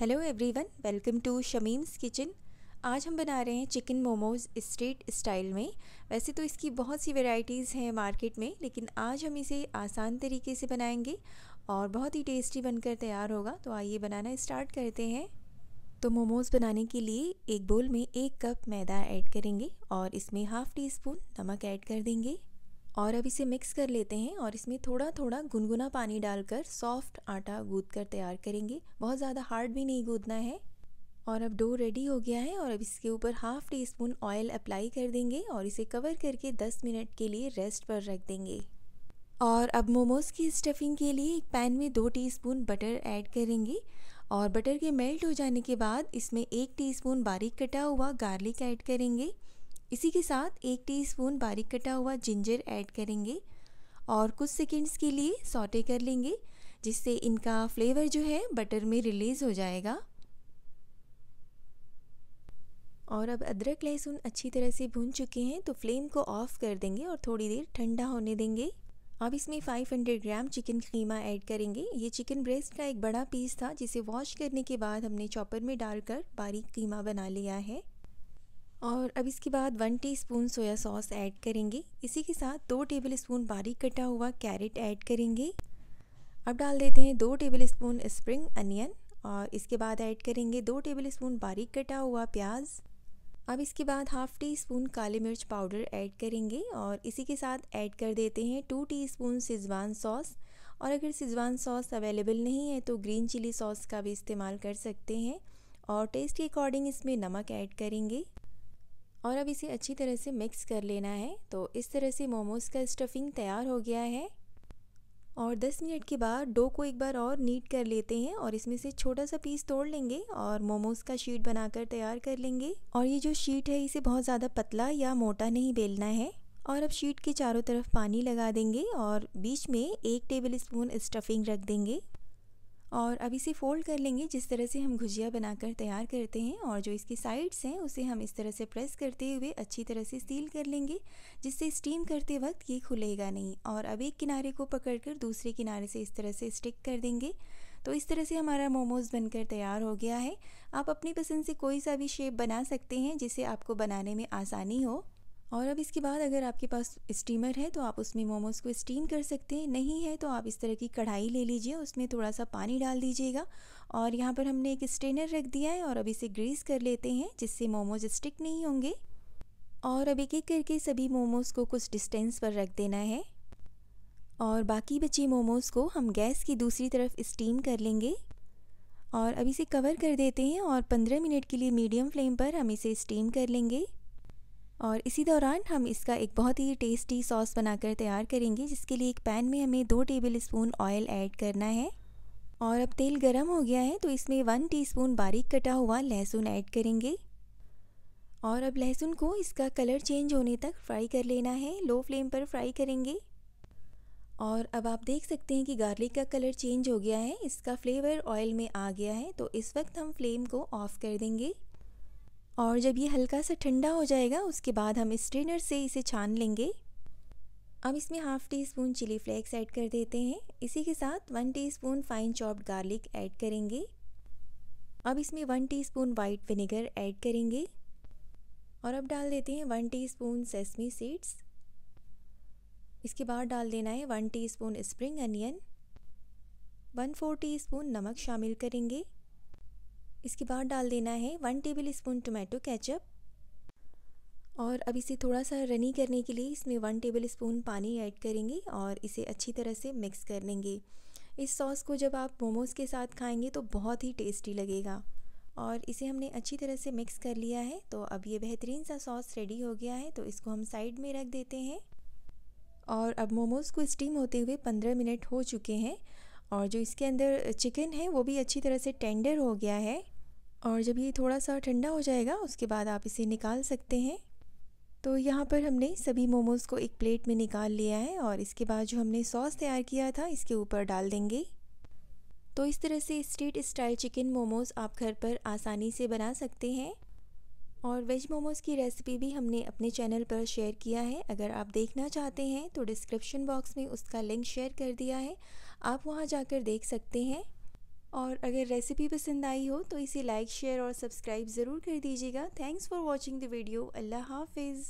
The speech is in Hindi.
hello everyone welcome to Shamim's kitchen आज हम बना रहे हैं चिकन मोमोज स्ट्रीट स्टाइल में वैसे तो इसकी बहुत सी वैरायटीज़ हैं मार्केट में लेकिन आज हम इसे आसान तरीके से बनाएंगे और बहुत ही टेस्टी बनकर तैयार होगा तो आइए बनाना स्टार्ट करते हैं तो मोमोज़ बनाने के लिए एक बोल में एक कप मैदा ऐड करेंगे और इसमें हाफ़ टी स्पून नमक ऐड कर देंगे और अब इसे मिक्स कर लेते हैं और इसमें थोड़ा थोड़ा गुनगुना पानी डालकर सॉफ्ट आटा गूद कर तैयार करेंगे बहुत ज़्यादा हार्ड भी नहीं गूदना है और अब डो रेडी हो गया है और अब इसके ऊपर half teaspoon oil apply कर देंगे और इसे कवर करके 10 मिनट के लिए रेस्ट पर रख देंगे और अब मोमोज़ की स्टफिंग के लिए एक पैन में दो टीस्पून बटर ऐड करेंगे और बटर के मेल्ट हो जाने के बाद इसमें एक टीस्पून बारीक कटा हुआ गार्लिक ऐड करेंगे इसी के साथ एक टीस्पून बारीक कटा हुआ जिंजर ऐड करेंगे और कुछ सेकंड्स के लिए सॉटे कर लेंगे जिससे इनका फ्लेवर जो है बटर में रिलीज़ हो जाएगा और अब अदरक लहसुन अच्छी तरह से भून चुके हैं तो फ्लेम को ऑफ़ कर देंगे और थोड़ी देर ठंडा होने देंगे अब इसमें 500 ग्राम चिकन खीमा ऐड करेंगे ये चिकन ब्रेस्ट का एक बड़ा पीस था जिसे वॉश करने के बाद हमने चॉपर में डालकर बारीक कीमा बना लिया है और अब इसके बाद one teaspoon soya sauce add करेंगे इसी के साथ दो टेबल स्पून बारीक कटा हुआ कैरेट ऐड करेंगे अब डाल देते हैं दो टेबल स्पून स्प्रिंग अनियन और इसके बाद ऐड करेंगे दो टेबल स्पून बारीक कटा हुआ प्याज अब इसके बाद हाफ़ टी स्पून काली मिर्च पाउडर ऐड करेंगे और इसी के साथ ऐड कर देते हैं two teaspoon schezwan sauce और अगर सिजवान सॉस अवेलेबल नहीं है तो ग्रीन चिली सॉस का भी इस्तेमाल कर सकते हैं और टेस्ट के अकॉर्डिंग इसमें नमक ऐड करेंगे और अब इसे अच्छी तरह से मिक्स कर लेना है तो इस तरह से मोमोज़ का स्टफिंग तैयार हो गया है और 10 मिनट के बाद डो को एक बार और नीट कर लेते हैं और इसमें से छोटा सा पीस तोड़ लेंगे और मोमोज़ का शीट बनाकर तैयार कर लेंगे और ये जो शीट है इसे बहुत ज़्यादा पतला या मोटा नहीं बेलना है और अब शीट के चारों तरफ पानी लगा देंगे और बीच में एक टेबल स्पून स्टफिंग रख देंगे और अब इसे फ़ोल्ड कर लेंगे जिस तरह से हम गुजिया बनाकर तैयार करते हैं और जो इसकी साइड्स हैं उसे हम इस तरह से प्रेस करते हुए अच्छी तरह से सील कर लेंगे जिससे स्टीम करते वक्त ये खुलेगा नहीं और अब एक किनारे को पकड़कर दूसरे किनारे से इस तरह से स्टिक कर देंगे तो इस तरह से हमारा मोमोज़ बनकर तैयार हो गया है आप अपनी पसंद से कोई सा भी शेप बना सकते हैं जिसे आपको बनाने में आसानी हो और अब इसके बाद अगर आपके पास स्टीमर है तो आप उसमें मोमोज़ को स्टीम कर सकते हैं नहीं है तो आप इस तरह की कढ़ाई ले लीजिए उसमें थोड़ा सा पानी डाल दीजिएगा और यहाँ पर हमने एक स्ट्रेनर रख दिया है और अब इसे ग्रीस कर लेते हैं जिससे मोमोज स्टिक नहीं होंगे और अब एक एक करके सभी मोमोज़ को कुछ डिस्टेंस पर रख देना है और बाकी बचे मोमोज़ को हम गैस की दूसरी तरफ स्टीम कर लेंगे और अब इसे कवर कर देते हैं और 15 मिनट के लिए मीडियम फ्लेम पर हम इसे स्टीम कर लेंगे और इसी दौरान हम इसका एक बहुत ही टेस्टी सॉस बनाकर तैयार करेंगे जिसके लिए एक पैन में हमें दो टेबल स्पून ऑयल ऐड करना है और अब तेल गर्म हो गया है तो इसमें वन टीस्पून बारीक कटा हुआ लहसुन ऐड करेंगे और अब लहसुन को इसका कलर चेंज होने तक फ्राई कर लेना है लो फ्लेम पर फ्राई करेंगे और अब आप देख सकते हैं कि गार्लिक का कलर चेंज हो गया है इसका फ्लेवर ऑयल में आ गया है तो इस वक्त हम फ्लेम को ऑफ़ कर देंगे और जब ये हल्का सा ठंडा हो जाएगा उसके बाद हम स्ट्रेनर से इसे छान लेंगे अब इसमें half teaspoon chilli flakes add कर देते हैं इसी के साथ one teaspoon fine chopped garlic add करेंगे अब इसमें one teaspoon white vinegar add करेंगे और अब डाल देते हैं one teaspoon sesame seeds इसके बाद डाल देना है one teaspoon spring onion one four teaspoon नमक शामिल करेंगे इसके बाद डाल देना है one tablespoon tomato catch up और अब इसे थोड़ा सा रनी करने के लिए इसमें वन टेबल स्पून पानी ऐड करेंगे और इसे अच्छी तरह से मिक्स कर लेंगे इस सॉस को जब आप मोमोज़ के साथ खाएंगे तो बहुत ही टेस्टी लगेगा और इसे हमने अच्छी तरह से मिक्स कर लिया है तो अब ये बेहतरीन सा सॉस रेडी हो गया है तो इसको हम साइड में रख देते हैं और अब मोमोज़ को स्टीम होते हुए पंद्रह मिनट हो चुके हैं और जो इसके अंदर चिकन है वो भी अच्छी तरह से टेंडर हो गया है और जब ये थोड़ा सा ठंडा हो जाएगा उसके बाद आप इसे निकाल सकते हैं तो यहाँ पर हमने सभी मोमोज़ को एक प्लेट में निकाल लिया है और इसके बाद जो हमने सॉस तैयार किया था इसके ऊपर डाल देंगे तो इस तरह से स्ट्रीट स्टाइल चिकन मोमोज़ आप घर पर आसानी से बना सकते हैं और वेज मोमोज़ की रेसिपी भी हमने अपने चैनल पर शेयर किया है अगर आप देखना चाहते हैं तो डिस्क्रिप्शन बॉक्स में उसका लिंक शेयर कर दिया है आप वहाँ जाकर देख सकते हैं और अगर रेसिपी पसंद आई हो तो इसे लाइक शेयर और सब्सक्राइब ज़रूर कर दीजिएगा thanks for watching the video अल्लाह हाफिज़